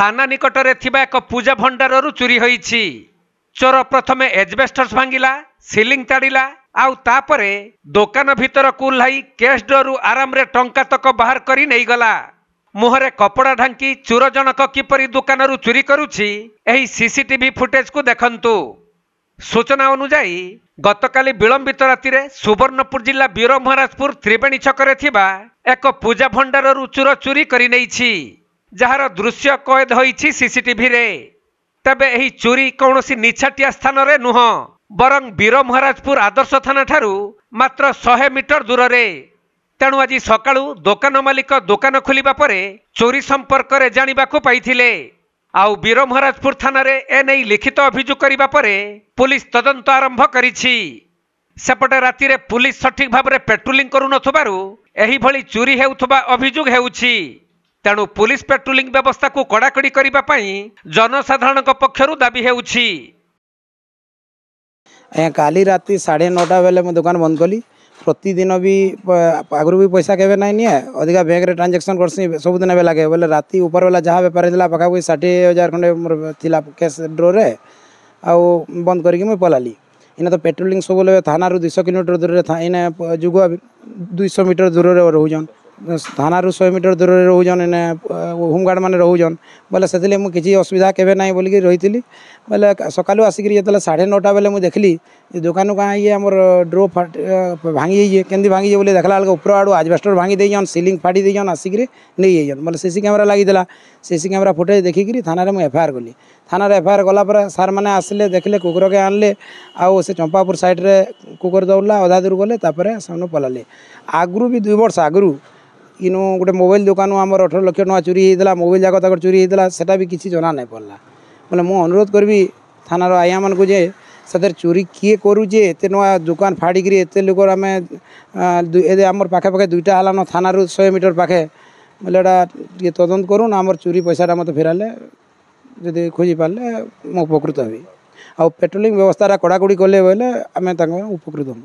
থানা নিকটরে থিবা এক পূজা ভণ্ডারু চুরি হয়েছি চোর প্রথমে এজবেস্টস ভাঙ্গিলা সিলিং তাড়িলা ଆଉ ତାପରେ ଦୋକାନ ଭିତର କୁହ୍ଲାଇ କ୍ୟାସ୍ ଡୋରରୁ ଆରାମରେ ଟଙ୍କା ତକ ବାହାର କରି ନେଇଗଲା ମୁହଁରେ କପଡ଼ା ଢାଙ୍କି ଚୋର ଜଣକ କିପରି ଦୋକାନରୁ ଚୋରି କରୁଛି ଏହି ସିସିଟିଭି ଫୁଟେଜକୁ ଦେଖନ୍ତୁ ସୂଚନା ଅନୁଯାୟୀ ଗତକାଲି ବିଳମ୍ବିତ ରାତିରେ ସୁବର୍ଣ୍ଣପୁର ଜିଲ୍ଲା ବୀର ମହାରାଜପୁର ତ୍ରିବେଣୀ ଛକରେ ଥିବା ଏକ ପୂଜା ଭଣ୍ଡାରରୁ ଚୋର ଚୋରି କରିନେଇଛି ଯାହାର ଦୃଶ୍ୟ କଏଦ ହୋଇଛି ସିସିଟିଭିରେ ତେବେ ଏହି ଚୋରି କୌଣସି ନିଛାଟିଆ ସ୍ଥାନରେ ନୁହଁ ବରଂ ବୀର ମହାରାଜପୁର ଆଦର୍ଶ ଠାରୁ ମାତ୍ର ଶହେ ମିଟର ଦୂରରେ ତେଣୁ ଆଜି ସକାଳୁ ଦୋକାନ ମାଲିକ ଦୋକାନ ଖୋଲିବା ପରେ ଚୋରି ସମ୍ପର୍କରେ ଜାଣିବାକୁ ପାଇଥିଲେ ଆଉ ବୀର ମହାରାଜପୁର ଥାନାରେ ଏ ନେଇ ଲିଖିତ ଅଭିଯୋଗ କରିବା ପରେ ପୁଲିସ୍ ତଦନ୍ତ ଆରମ୍ଭ କରିଛି ସେପଟେ ରାତିରେ ପୁଲିସ୍ ସଠିକ୍ ଭାବରେ ପେଟ୍ରୋଲିଂ କରୁନଥିବାରୁ ଏହିଭଳି ଚୋରି ହେଉଥିବା ଅଭିଯୋଗ ହେଉଛି ତେଣୁ ପୁଲିସ ପେଟ୍ରୋଲିଂ ବ୍ୟବସ୍ଥାକୁ କଡ଼ାକଡ଼ି କରିବା ପାଇଁ ଜନସାଧାରଣଙ୍କ ପକ୍ଷରୁ ଦାବି ହେଉଛି ଆଜ୍ଞା କାଲି ରାତି ସାଢ଼େ ନଅଟା ବେଲେ ମୁଁ ଦୋକାନ ବନ୍ଦ କଲି ପ୍ରତିଦିନ ବି ଆଗରୁ ବି ପଇସା କେବେ ନାଇଁ ନିଏ ଅଧିକା ବ୍ୟାଙ୍କରେ ଟ୍ରାଞ୍ଜାକ୍ସନ୍ କର୍ସି ସବୁଦିନ ଏବେ ଲାଗେ ବୋଲେ ରାତି ଉପର ବେଲା ଯାହା ବେପାର ହେଇଥିଲା ପାଖାପାଖି ଷାଠିଏ ହଜାର ଖଣ୍ଡେ ମୋର ଥିଲା କ୍ୟାସ୍ ଡ୍ରୋରେ ଆଉ ବନ୍ଦ କରିକି ମୁଁ ପଲାଲି ଏଇନା ତ ପେଟ୍ରୋଲିଂ ସବୁବେଳେ ଥାନାରୁ ଦୁଇଶହ କିଲୋମିଟର ଦୂରରେ ଇନେ ଯୁଗ ଦୁଇଶହ ମିଟର ଦୂରରେ ରହୁଛନ୍ থানার শহে মিটর দূরে রহুজন এনে হোমগার্ড মানে রহুজন বলে সেলে মু কিছু অসুবিধা কেবে নাই বলিকি রইলি বলে সকালু আসিকি যেতলে সাড়ে নটা বেলে মু দেখলি যে দোকান কাঁ ইয়ে আমার ড্রো ভাঙি যাইছে কেমি ভাঙি যাই বলে দেখলা বেলকে উপর আড়ু আজবেস্টর ভাঙি দিয়েছন সিলিং ফাড়ি দিয়েছন আসিকি নেই যাইছন বলে সিসি ক্যামেরা লাগিদেলা সিসি ক্যামেরা ফুটেজ দেখিকি থানার মু এফআইআর কলি থানার এফআইআর কলাপরে সার মানে আসলে দেখলে কুকুরকে আনলে আউ সে চম্পাপুর সাইড্রে কুকুর দৌড়লা অধা দূর গলে তাপরে সামনে পলালে আগুরু বি দুই বর্ষ আগুরু ଇନୁ ଗୋଟେ ମୋବାଇଲ ଦୋକାନରୁ ଆମର ଅଠର ଲକ୍ଷ ଟଙ୍କା ଚୋରି ହେଇଥିଲା ମୋବାଇଲ ଯାକ ତାଙ୍କର ଚୋରି ହେଇଥିଲା ସେଟା ବି କିଛି ଜଣା ନାଇଁ ପଡ଼ଲା ବୋଲେ ମୁଁ ଅନୁରୋଧ କରିବି ଥାନାର ଆଜ୍ଞାମାନଙ୍କୁ ଯେ ସେଥିରେ ଚୋରି କିଏ କରୁଛେ ଏତେ ନୂଆ ଦୋକାନ ଫାଡ଼ିକିରି ଏତେ ଲୋକର ଆମେ ଆମର ପାଖାପାଖି ଦୁଇଟା ହେଲାନ ଥାନାରୁ ଶହେ ମିଟର ପାଖେ ବୋଲେ ଏଇଟା ଟିକେ ତଦନ୍ତ କରୁନ ଆମର ଚୋରି ପଇସାଟା ମୋତେ ଫେରାଇଲେ ଯଦି ଖୋଜି ପାରିଲେ ମୁଁ ଉପକୃତ ହେବି ଆଉ ପେଟ୍ରୋଲିଂ ବ୍ୟବସ୍ଥାଟା କଡ଼ାକଡ଼ି କଲେ ବୋଇଲେ ଆମେ ତାଙ୍କ ଉପକୃତ ହେବୁ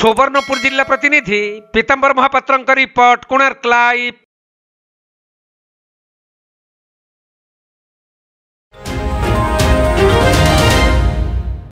सुवर्णपुर जिल्ला प्रतिनिधि पितम्बर महापत्रको रिपोर्ट कुण्डार क्लैभ